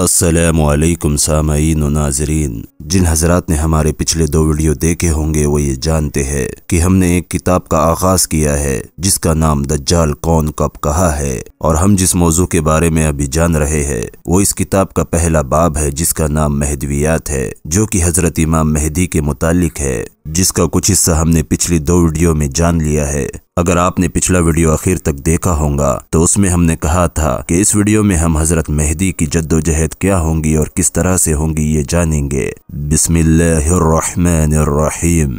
असलकम सामीन नाजरीन जिन हजरात ने हमारे पिछले दो वीडियो देखे होंगे वो ये जानते हैं कि हमने एक किताब का आगाज किया है जिसका नाम दज्जाल कौन कब कहा है और हम जिस मौजू के बारे में अभी जान रहे हैं वो इस किताब का पहला बाब है जिसका नाम महदवियात है जो कि हजरत इमाम मेहदी के मुतालिक है जिसका कुछ हिस्सा हमने पिछली दो वीडियो में जान लिया है अगर आपने पिछला वीडियो आखिर तक देखा होगा तो उसमें हमने कहा था कि इस वीडियो में हम हजरत मेहदी की जद्दोजहद क्या होंगी और किस तरह से होंगी ये जानेंगे बिस्मिल्लाहिर्रहमानिर्रहीम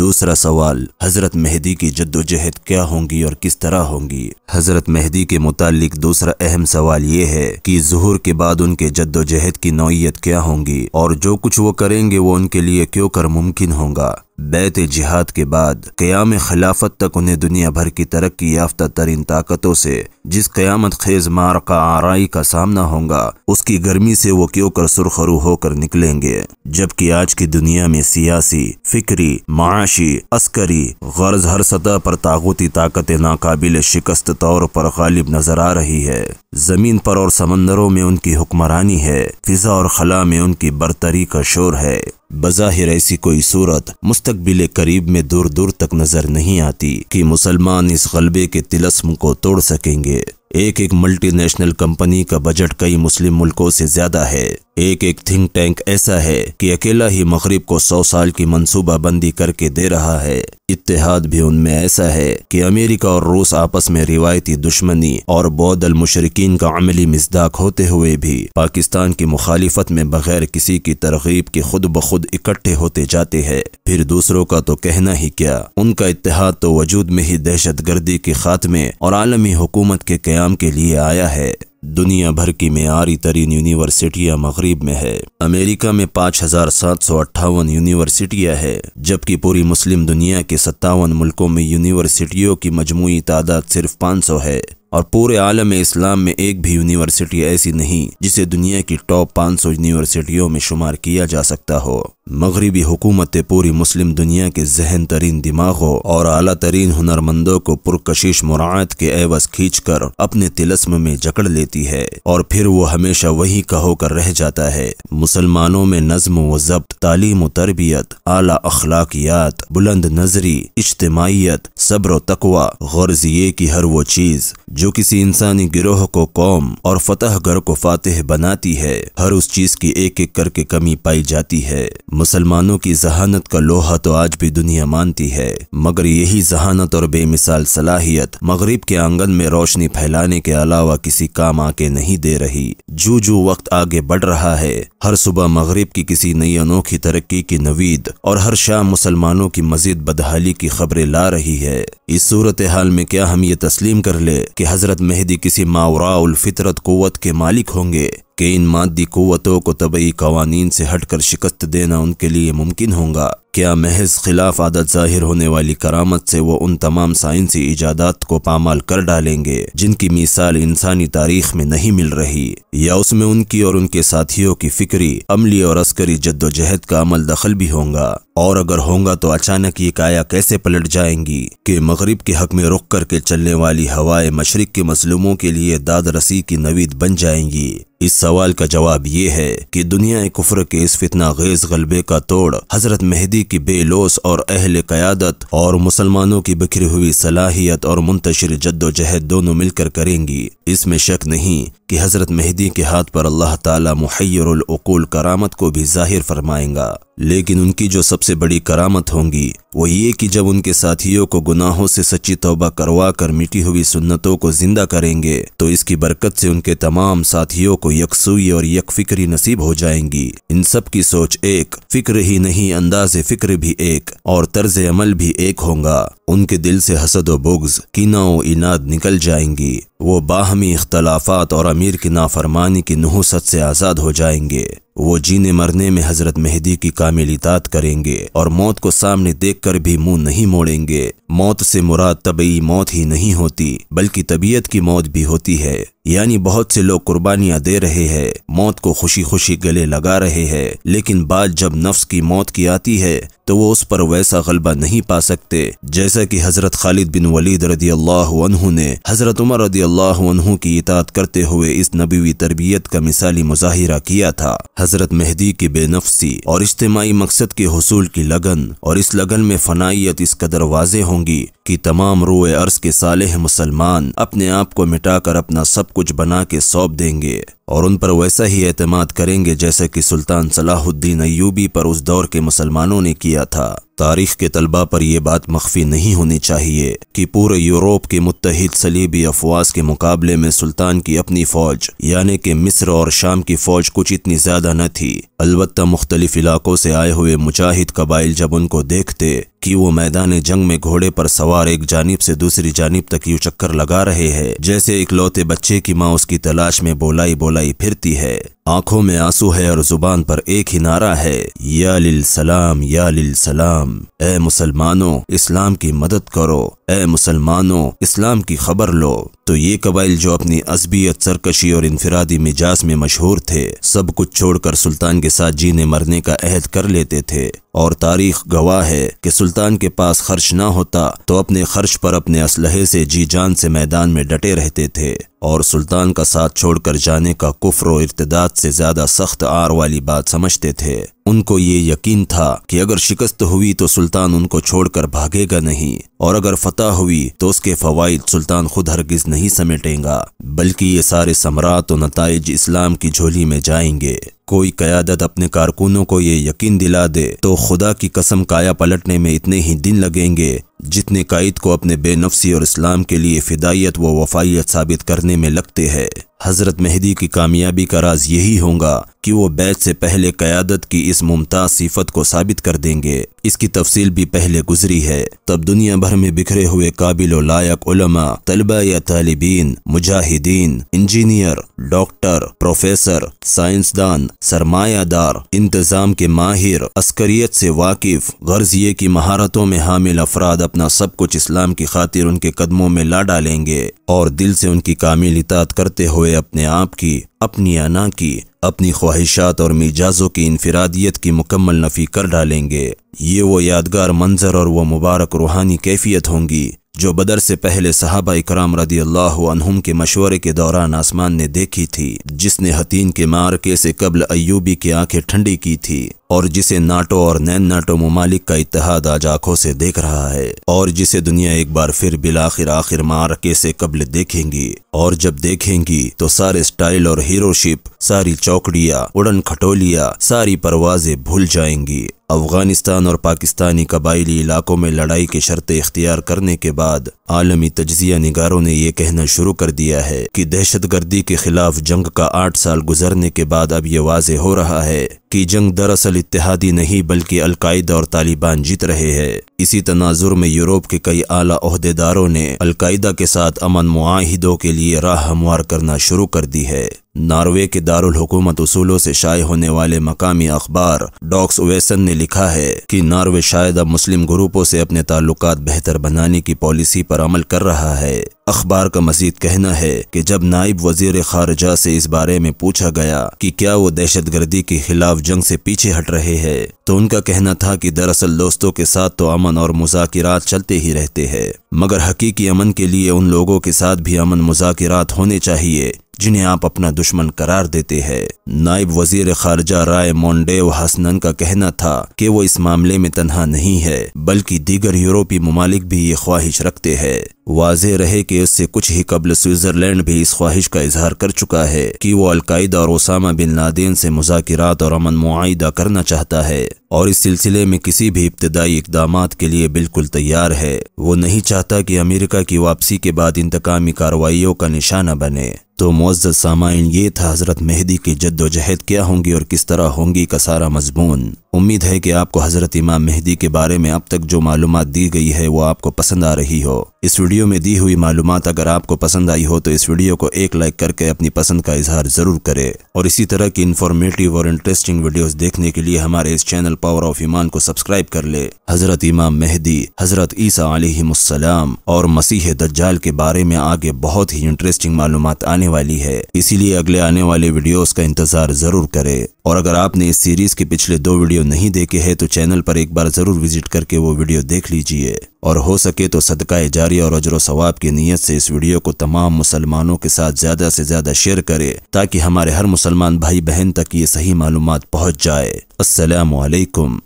दूसरा सवाल हजरत मेहदी की जद्दोजहद क्या होंगी और किस तरह होंगी हजरत मेहदी के मुतालिक दूसरा अहम सवाल ये है कि जहूर के बाद उनके जद्दोजहद की नौीयत क्या होंगी और जो कुछ वो करेंगे वो उनके लिए क्यों कर मुमकिन होगा बैत जिहाद के बाद क्याम खिलाफत तक उन्हें दुनिया भर की तरक्की याफ्ता तरीन ताकतों से जिस क्यामत खेज मार का आरई का सामना होगा उसकी गर्मी से वो क्यों कर सुरखरू होकर निकलेंगे जबकि आज की दुनिया में सियासी फिक्री माशी अस्करी गर्ज हर सतह पर ताकूती ताकतें नाकबिल शिकस्त तौर पर गालिब नजर आ रही है ज़मीन पर और समंदरों में उनकी हुक्मरानी है फिजा और खला में उनकी बरतरी का शोर है बज़ाहिर ऐसी कोई सूरत मुस्तबिल करीब में दूर दूर तक नजर नहीं आती कि मुसलमान इस गलबे के तिलस्म को तोड़ सकेंगे एक एक मल्टीनेशनल कंपनी का बजट कई मुस्लिम मुल्कों से ज्यादा है एक एक थिंक टैंक ऐसा है कि अकेला ही मगरब को सौ साल की मनसूबाबंदी करके दे रहा है इतिहाद भी उनमें ऐसा है कि अमेरिका और रूस आपस में रिवायती दुश्मनी और बौद्ध अलमशरकिन का अमली मजदाक होते हुए भी पाकिस्तान की मुखालिफत में बगैर किसी की तरगीब के खुद ब खुद इकट्ठे होते जाते हैं फिर दूसरों का तो कहना ही क्या उनका इतिहाद तो वजूद में ही दहशत गर्दी के खात्मे और आलमी हुकूमत के क्याम के लिए आया है दुनिया भर की मीरी तरीन यूनिवर्सिटियाँ मगरब में है अमेरिका में पाँच हज़ार सात सौ अट्ठावन यूनिवर्सिटियाँ हैं जबकि पूरी मुस्लिम दुनिया के सत्तावन मुल्कों में यूनिवर्सिटियों की मजमू तादाद सिर्फ पाँच सौ है और पूरे आलम इस्लाम में एक भी यूनिवर्सिटी ऐसी नहीं जिसे दुनिया की टॉप पाँच सौ यूनिवर्सिटियों में शुमार किया जा सकता हो मगरबी हुकूमतें पूरी मुस्लिम दुनिया के जहन तरीन दिमागों और अला तरीन हुनरमंदों को पुरकशिश मुरात के एवज खींच कर अपने तिलस्म में जकड़ लेती है और फिर वो हमेशा वही का होकर रह जाता है मुसलमानों में नज्म व जब्त तालीम व तरबियत अला अखलाकियात बुलंद नजरी इज्तमाहीत सब्र तकवा गर्ज ये की हर वो चीज़ जो किसी इंसानी गिरोह को कौम और फतह घर को फातह बनाती है हर उस चीज़ की एक एक करके कमी पाई जाती है मुसलमानों की जहानत का लोहा तो आज भी दुनिया मानती है मगर यही जहानत और बेमिसाल सलाहियत मगरब के आंगन में रोशनी फैलाने के अलावा किसी काम आके नहीं दे रही जू जू वक्त आगे बढ़ रहा है हर सुबह मगरब की किसी नई अनोखी तरक्की की नवीद और हर शाम मुसलमानों की मजीद बदहाली की खबरें ला रही है इस सूरत हाल में क्या हम ये तस्लीम कर ले की हजरत मेहदी किसी मावरा फितरत कुत के मालिक होंगे कि इन मादी क़वतों को तबी कवानीन से हट कर शिकस्त देना उनके लिए मुमकिन होगा क्या महज खिलाफ आदत जाहिर होने वाली करामत से वो उन तमाम साइंसी ईजादात को पामाल कर डालेंगे जिनकी मिसाल इंसानी तारीख में नहीं मिल रही या उसमें उनकी और उनके साथियों की फिक्री अमली और अस्करी जद्दोजहद का अमल दखल भी होगा और अगर होगा तो अचानक ये काया कैसे पलट जाएंगी कि मगरिब के हक में रुक करके चलने वाली हवाएं मशरक के मसलूमों के लिए दाद रसी की नवीद बन जाएंगी इस सवाल का जवाब ये है कि दुनिया कुफर के इस फितना गैज गलबे का तोड़ हजरत मेहदी की बेलोस और अहल क़्यादत और मुसलमानों की बिखरी हुई सलाहियत और मुंतशर जद्दोजहद दोनों मिलकर करेंगी इसमें शक नहीं कि हजरत मेहदी के हाथ पर अल्लाह तला मुहैरकूल करामत को भी जाहिर फरमाएंगा लेकिन उनकी जो सबसे बड़ी करामत होंगी वो ये कि जब उनके साथियों को गुनाहों से सच्ची तौबा करवा कर मिटी हुई सुन्नतों को जिंदा करेंगे तो इसकी बरकत से उनके तमाम साथियों को यकसुई और यकफिक्री नसीब हो जाएंगी इन सब की सोच एक फिक्र ही नहीं अंदाज फिक्र भी एक और तर्ज अमल भी एक होगा उनके दिल से हसद व बुग्ज कीना इनाद निकल जाएंगी वो बाहमी इख्तलाफात और अमीर की नाफरमानी की नहूसत से आज़ाद हो जाएंगे वो जीने मरने में हजरत मेहदी की कामिल इतात करेंगे और मौत को सामने देखकर भी मुंह नहीं मोड़ेंगे मौत से मुराद तबई मौत ही नहीं होती बल्कि तबीयत की मौत भी होती है यानी बहुत से लोग कुर्बानियां दे रहे हैं मौत को खुशी खुशी गले लगा रहे हैं लेकिन बात जब नफ्स की मौत की आती है तो वो उस पर वैसा गलबा नहीं पा सकते जैसा कि हजरत खालिद बिन वलीद रदी अल्लाह ने हजरत उमर रदी अल्लाह की इतात करते हुए इस नबीवी तरबियत का मिसाली मुजाहिरा किया था हजरत मेहदी की बेनफसी और इज्तमाही मकसद के हसूल की लगन और इस लगन में फनाइत इस कदर वाजे होंगी कि तमाम रोए अर्ज के साल मुसलमान अपने आप को मिटाकर अपना सब कुछ बना के सौंप देंगे और उन पर वैसा ही एतमाद करेंगे जैसे कि सुल्तान सलाहुद्दीन अयूबी पर उस दौर के मुसलमानों ने किया था तारीख के तलबा पर यह बात मख्फी नहीं होनी चाहिए कि पूरे यूरोप के मुतहद सलीबी अफवाज के मुकाबले में सुल्तान की अपनी फौज यानी कि मिस्र और शाम की फौज कुछ इतनी ज्यादा न थी अलबत् मुख्तलिफ इलाकों से आए हुए मुजाहिद कबाइल जब उनको देखते कि वो मैदान जंग में घोड़े पर सवार एक जानब से दूसरी जानब तक यू चक्कर लगा रहे हैं जैसे इकलौते बच्चे की माँ उसकी तलाश में बोलाई बोलाई फिरती है आंखों में आंसू है और जुबान पर एक ही नारा है या लिल सलाम या लिल सलाम ए मुसलमानों इस्लाम की मदद करो ए मुसलमानों इस्लाम की खबर लो तो ये कबाइल जो अपनी असबियत सरकशी और इनफरादी मिजाज में मशहूर थे सब कुछ छोड़कर सुल्तान के साथ जीने मरने का अहद कर लेते थे और तारीख गवाह है कि सुल्तान के पास खर्च ना होता तो अपने खर्च पर अपने असलहे से जी जान से मैदान में डटे रहते थे और सुल्तान का साथ छोड़कर जाने का कुफर और इर्तदाद से ज़्यादा सख्त आर वाली बात समझते थे उनको ये यकीन था कि अगर शिकस्त हुई तो सुल्तान उनको छोड़कर भागेगा नहीं और अगर फतेह हुई तो उसके फवाइद सुल्तान खुद हरगिज नहीं नहीं समेटेगा बल्कि ये सारे सम्राट और नतज इस्लाम की झोली में जाएंगे कोई क्यादत अपने कारकुनों को ये यकीन दिला दे तो खुदा की कसम काया पलटने में इतने ही दिन लगेंगे जितने कायद को अपने बेनफसी और इस्लाम के लिए फिदायत व वफाइत साबित करने में लगते हैं हज़रत मेहदी की कामयाबी का राज यही होगा कि वो बैच से पहले क़्यादत की इस मुमताज़ सिफत को साबित कर देंगे इसकी तफसील भी पहले गुजरी है तब दुनिया भर में बिखरे हुए काबिल लायक उलमा तलबा या तालिबीन मुजाहिदीन इंजीनियर डॉक्टर प्रोफेसर साइंसदान सरमायादार इंतज़ाम के माहिर अस्करियत से वाकिफ गर्ज ये की महारतों में हामिल अफराद अपना सब कुछ इस्लाम की खातिर उनके कदमों में ला डालेंगे और दिल से उनकी कामिल इतात करते हुए वे अपने आप की अपनी अना की अपनी ख्वाहिशात और मिजाजों की इनफरादियत की मुकम्मल नफ़ी कर डालेंगे ये वो यादगार मंजर और वो मुबारक रूहानी कैफियत होंगी जो बदर से पहले सहाबा इकराम रदी अल्लाहम के मशवरे के दौरान आसमान ने देखी थी जिसने हतीन के मारके से कबल अयूबी की आंखें ठंडी की थी और जिसे नाटो और नैन नाटो ममालिक का इतिहाद आज आंखों से देख रहा है और जिसे दुनिया एक बार फिर बिलाखिर आखिर मारके से कबल देखेंगी और जब देखेंगी तो सारे स्टाइल और हीरोशिप सारी चौकड़िया उड़न खटोलिया सारी परवाजें भूल जाएंगी अफगानिस्तान और पाकिस्तानी कबाइली इलाकों में लड़ाई की शर्तें इख्तियार करने के बाद आलमी तजिया निगारों ने यह कहना शुरू कर दिया है कि दहशत गर्दी के खिलाफ जंग का आठ साल गुजरने के बाद अब यह वाज हो रहा है कि जंग दरअसल इतिहादी नहीं बल्कि अलकायदा और तालिबान जीत रहे हैं इसी तनाजुर में यूरोप के कई आला अहदेदारों ने अलकायदा के साथ अमन माहिदों के लिए राह हमवार करना शुरू कर दी है नॉर्वे के दारुल हुकूमत उसूलों से शाये होने वाले मकामी अखबार डॉक्स वेसन ने लिखा है कि नॉर्वे शायद अब मुस्लिम ग्रुपों से अपने ताल्लुक बेहतर बनाने की पॉलिसी पर अमल कर रहा है अखबार का मजीद कहना है कि जब नायब वजीर खारजा से इस बारे में पूछा गया कि क्या वो दहशत गर्दी के खिलाफ जंग से पीछे हट रहे हैं तो उनका कहना था कि दरअसल दोस्तों के साथ तो अमन और मुजाकिरात चलते ही रहते हैं मगर हकीकी अमन के लिए उन लोगों के साथ भी अमन मुजाकिरात होने चाहिए जिन्हें आप अपना दुश्मन करार देते हैं नायब वजीर खारजा राय मोन्डेव हसनन का कहना था कि वो इस मामले में तनहा नहीं है बल्कि दीगर यूरोपीय ममालिक भी ये ख्वाहिश रखते हैं वाजे रहे कि इससे कुछ ही कबल स्विट्जरलैंड भी इस ख्वाहिश का इजहार कर चुका है कि वो अलकायदा और ओसामा बिन लादेन से मुजात और अमन मुआदा करना चाहता है और इस सिलसिले में किसी भी इब्तदाई इकदाम के लिए बिल्कुल तैयार है वो नहीं चाहता कि अमेरिका की वापसी के बाद इंतकामी कार्रवाइयों का निशाना बने तो मोज़ सामाइन ये था हज़रत मेहदी की जद्दोजहद क्या होंगी और किस तरह होंगी का सारा मजमून उम्मीद है कि आपको हज़रत इमाम मेहदी के बारे में अब तक जो मालूम दी गई है वो आपको पसंद आ रही हो इस वीडियो में दी हुई मालूम अगर आपको पसंद आई हो तो इस वीडियो को एक लाइक करके अपनी पसंद का इजहार ज़रूर करें और इसी तरह की इन्फॉर्मेटिव और इंटरेस्टिंग वीडियोस देखने के लिए हमारे इस चैनल पावर ऑफ ईमान को सब्सक्राइब कर ले हज़रत इमाम मेहदी हज़रत ईसा आलम और मसीह दज्जाल के बारे में आगे बहुत ही इंटरेस्टिंग मालूम आने वाली है इसीलिए अगले आने वाले वीडियोज़ का इंतज़ार ज़रूर करें और अगर आपने इस सीरीज के पिछले दो वीडियो नहीं देखे हैं तो चैनल पर एक बार जरूर विजिट करके वो वीडियो देख लीजिए और हो सके तो सदका जारी और अजर सवाब की नीयत से इस वीडियो को तमाम मुसलमानों के साथ ज्यादा से ज्यादा शेयर करें ताकि हमारे हर मुसलमान भाई बहन तक ये सही मालूम पहुँच जाए असलकम